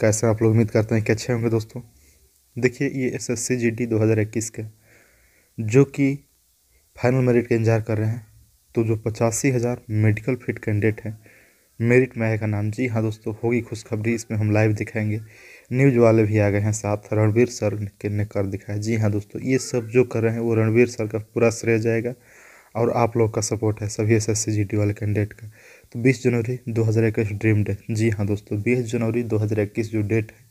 कैसे आप लोग उम्मीद करते हैं कि अच्छे होंगे दोस्तों देखिए ये S S C G D दो हज़ार इक्कीस का जो कि फाइनल मेरिट का इंतजार कर रहे हैं तो जो पचासी हज़ार मेडिकल फिट कैंडिडेट हैं मेरिट में आएगा नाम जी हाँ दोस्तों होगी खुशखबरी इसमें हम लाइव दिखाएंगे न्यूज वाले भी आ गए हैं साथ रणवीर सर के ने कर दिखाया जी हाँ दोस्तों ये सब जो कर रहे हैं वो रणवीर सर का पूरा श्रेय जाएगा और आप लोग का सपोर्ट है सभी S S C G T वाले कैंडिडेट का तो 20 जनवरी 2021 ड्रीम डे जी हाँ दोस्तों 20 जनवरी 2021 जो डेट है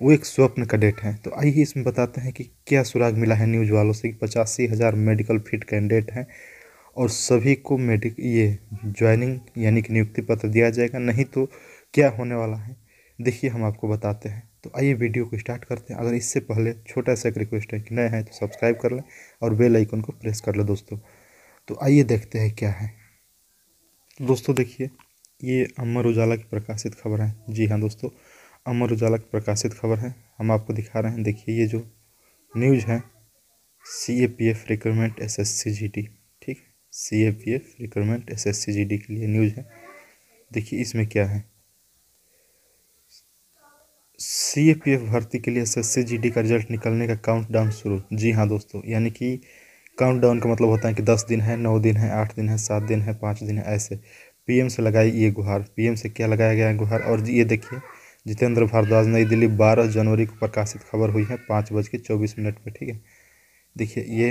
वो एक स्वप्न का डेट है तो आइए इसमें बताते हैं कि क्या सुराग मिला है न्यूज वालों से कि पचासी हज़ार मेडिकल फिट कैंडिडेट हैं और सभी को मेडिक ये ज्वाइनिंग यानी कि नियुक्ति पत्र दिया जाएगा नहीं तो क्या होने वाला है देखिए हम आपको बताते हैं तो आइए वीडियो को स्टार्ट करते हैं अगर इससे पहले छोटा सा एक रिक्वेस्ट है कि नए हैं तो सब्सक्राइब कर लें और बेल आइकन को प्रेस कर लें दोस्तों तो आइए देखते हैं क्या है दोस्तों देखिए ये अमर उजाला की प्रकाशित खबर है जी हाँ दोस्तों अमर उजाला की प्रकाशित खबर है हम आपको दिखा रहे हैं देखिए ये जो न्यूज है C A P F recruitment S S C G D ठीक है C A P F recruitment S S C G D के लिए न्यूज है देखिए इसमें क्या है सी ए पी एफ भर्ती के लिए S S C G D का रिजल्ट निकलने का काउंट डाउन शुरू जी हाँ दोस्तों यानी कि काउंटडाउन का मतलब होता है कि दस दिन है नौ दिन है आठ दिन है सात दिन है पाँच दिन है ऐसे पीएम से लगाई ये गुहार पीएम से क्या लगाया गया है गुहार और ये देखिए जितेंद्र भारद्वाज नई दिल्ली बारह जनवरी को प्रकाशित खबर हुई है पाँच बज के चौबीस मिनट पर ठीक है देखिए ये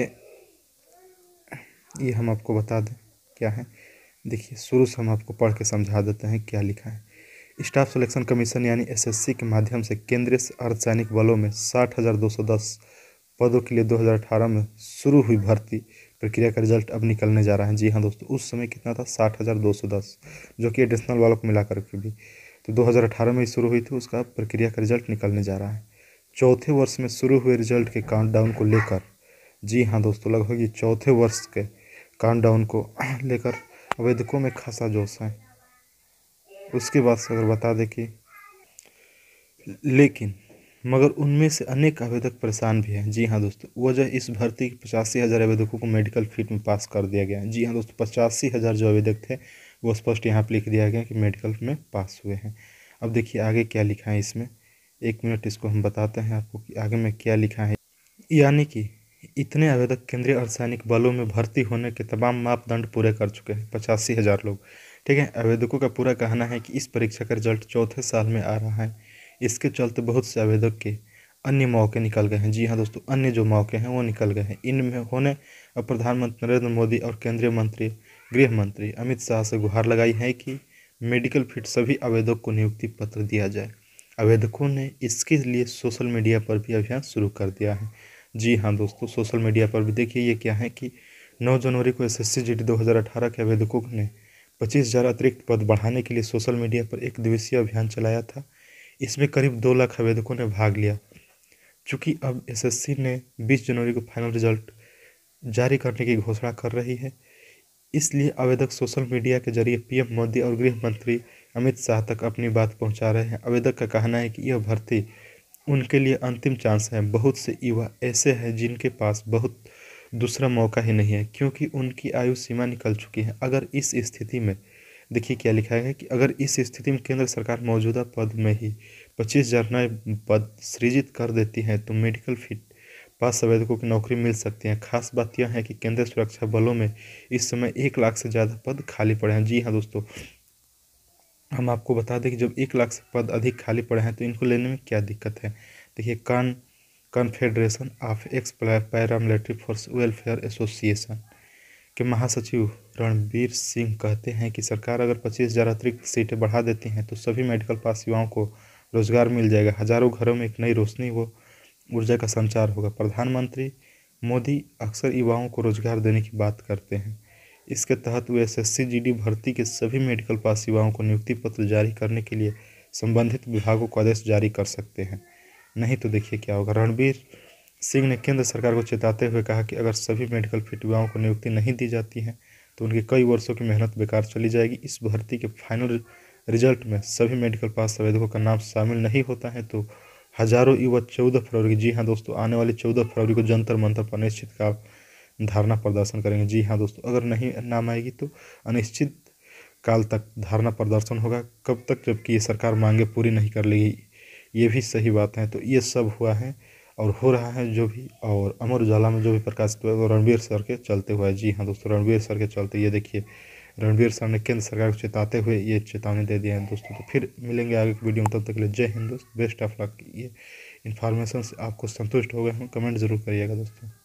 ये हम आपको बता दें क्या है देखिए शुरू से हम आपको पढ़ के समझा देते हैं क्या लिखा है स्टाफ सिलेक्शन कमीशन यानी एसएससी के माध्यम से केंद्रीय अर्धसैनिक बलों में साठ हज़ार दो सौ दस पदों के लिए 2018 में शुरू हुई भर्ती प्रक्रिया का रिजल्ट अब निकलने जा रहा है जी हाँ दोस्तों उस समय कितना था साठ हज़ार दो सौ दस जो कि एडिशनल वालों को मिलाकर के भी तो 2018 में शुरू हुई थी उसका प्रक्रिया का रिजल्ट निकलने जा रहा है चौथे वर्ष में शुरू हुए रिजल्ट के काउंटडाउन को लेकर जी हाँ दोस्तों लगभग ये चौथे वर्ष के काउंटडाउन को लेकर आवेदकों में खासा जोश है उसके बाद से अगर बता दें कि लेकिन मगर उनमें से अनेक आवेदक परेशान भी हैं जी हाँ दोस्तों वजह इस भर्ती के पचासी हज़ार आवेदकों को मेडिकल फील्ड में पास कर दिया गया जी हाँ दोस्तों पचासी हज़ार जो आवेदक थे वो स्पष्ट यहाँ पर लिख दिया गया कि मेडिकल में पास हुए हैं अब देखिए आगे क्या लिखा है इसमें एक मिनट इसको हम बताते हैं आपको कि आगे में क्या लिखा है यानी कि इतने आवेदक केंद्रीय अर्धसैनिक बलों में भर्ती होने के तमाम मापदंड पूरे कर चुके हैं पचासी हज़ार लोग ठीक है आवेदकों का पूरा कहना है कि इस परीक्षा का रिजल्ट चौथे साल में आ रहा है इसके चलते बहुत से आवेदक के अन्य मौके निकल गए हैं जी हाँ दोस्तों अन्य जो मौके हैं वो निकल गए हैं इनमें होने अब प्रधानमंत्री नरेंद्र मोदी और केंद्रीय मंत्री गृह मंत्री अमित शाह से गुहार लगाई है कि मेडिकल फिट सभी आवेदक को नियुक्ति पत्र दिया जाए आवेदकों ने इसके लिए सोशल मीडिया पर भी अभियान शुरू कर दिया है जी हाँ दोस्तों सोशल मीडिया पर भी देखिए ये क्या है कि 9 जनवरी को एस एस सी के आवेदकों ने 25,000 अतिरिक्त पद बढ़ाने के लिए सोशल मीडिया पर एक दिवसीय अभियान चलाया था इसमें करीब दो लाख आवेदकों ने भाग लिया चूँकि अब एसएससी ने 20 जनवरी को फाइनल रिजल्ट जारी करने की घोषणा कर रही है इसलिए आवेदक सोशल मीडिया के जरिए पीएम मोदी और गृह मंत्री अमित शाह तक अपनी बात पहुंचा रहे हैं आवेदक का कहना है कि यह भर्ती उनके लिए अंतिम चांस है बहुत से युवा ऐसे हैं जिनके पास बहुत दूसरा मौका ही नहीं है क्योंकि उनकी आयु सीमा निकल चुकी है अगर इस स्थिति में देखिए क्या लिखा है कि अगर इस स्थिति में केंद्र सरकार मौजूदा पद में ही पच्चीस हजार नए पद सृजित कर देती है तो मेडिकल फिट पास संवेदकों की नौकरी मिल सकती है खास बात यह है कि केंद्रीय सुरक्षा बलों में इस समय एक लाख से ज़्यादा पद खाली पड़े हैं जी हाँ दोस्तों हम आपको बता दें कि जब एक लाख से पद अधिक खाली पड़े हैं तो इनको लेने में क्या दिक्कत है देखिए कान confederation of ex paramilitary force welfare association के महासचिव रणबीर सिंह कहते हैं कि सरकार अगर पच्चीस हज़ार अतिरिक्त सीटें बढ़ा देती हैं तो सभी मेडिकल पास युवाओं को रोजगार मिल जाएगा हजारों घरों में एक नई रोशनी व ऊर्जा का संचार होगा प्रधानमंत्री मोदी अक्सर युवाओं को रोजगार देने की बात करते हैं इसके तहत वे एस एस भर्ती के सभी मेडिकल पास युवाओं को नियुक्ति पत्र जारी करने के लिए संबंधित विभागों को आदेश जारी कर सकते हैं नहीं तो देखिए क्या होगा रणबीर सिंह ने केंद्र सरकार को चेताते हुए कहा कि अगर सभी मेडिकल फिट युवाओं को नियुक्ति नहीं दी जाती है तो उनकी कई वर्षों की मेहनत बेकार चली जाएगी इस भर्ती के फाइनल रिजल्ट में सभी मेडिकल पास आवेदकों का नाम शामिल नहीं होता है तो हजारों युवा चौदह फरवरी जी हाँ दोस्तों आने वाली चौदह फरवरी को जंतर मंतर पर अनिश्चित का धारणा प्रदर्शन करेंगे जी हाँ दोस्तों अगर नहीं नाम आएगी तो अनिश्चित काल तक धारणा प्रदर्शन होगा कब तक जबकि ये सरकार मांगे पूरी नहीं कर लेगी ये भी सही बात है तो ये सब हुआ है और हो रहा है जो भी और अमर उजाला में जो भी प्रकाशित हुआ रणवीर सर के चलते हुआ है जी हाँ दोस्तों रणवीर सर के चलते ये देखिए रणवीर सर ने केंद्र सरकार को चेताते हुए ये चेतावनी दे दिया है दोस्तों तो फिर मिलेंगे आगे की वीडियो में तब तक के लिए जय हिंद दोस्त बेस्ट ऑफ लक ये इन्फॉर्मेशन से आपको संतुष्ट हो गए हम कमेंट ज़रूर करिएगा दोस्तों